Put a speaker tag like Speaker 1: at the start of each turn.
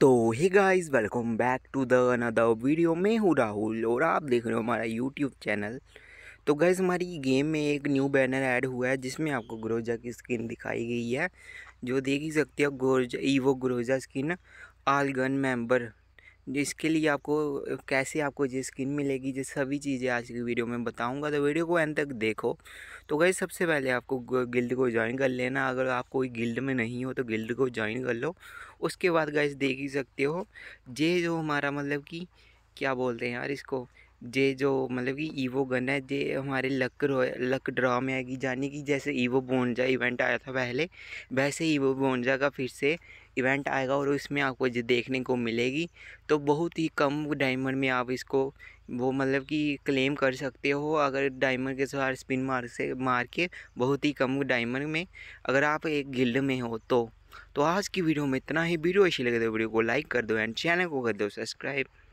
Speaker 1: तो hi guys welcome back to the another video मैं हूँ राहुल और आप देख रहे हो हमारा यूट्यूब चैनल तो गाइस हमारी गेम में एक न्यू बैनर ऐड हुआ है जिसमें आपको ग्रोजा की स्किन दिखाई गई है जो देख ही सकते हो Groza Evo Groza skin all gun member जिसके लिए आपको कैसे आपको जो स्किन मिलेगी जो सभी चीज़ें आज की वीडियो में बताऊंगा तो वीडियो को एंड तक देखो तो गई सबसे पहले आपको गिल्ड को ज्वाइन कर लेना अगर आप कोई गिल्ड में नहीं हो तो गिल्ड को ज्वाइन कर लो उसके बाद गैस देख ही सकते हो ये जो हमारा मतलब कि क्या बोलते हैं यार इसको जे जो मतलब कि ईवो गन है जे हमारे लक लक ड्रा में आएगी यानी कि जैसे ईवो बोनजा इवेंट आया था पहले वैसे ईवो बोनजा का फिर से इवेंट आएगा और इसमें आपको जो देखने को मिलेगी तो बहुत ही कम डायमंड में आप इसको वो मतलब कि क्लेम कर सकते हो अगर डायमंड के साथ स्पिन मार से मार के बहुत ही कम डायमंड में अगर आप एक गिल्ड में हो तो तो आज की वीडियो में इतना ही वीडियो अच्छी लगे तो वीडियो को लाइक कर दो एंड चैनल को कर दो सब्सक्राइब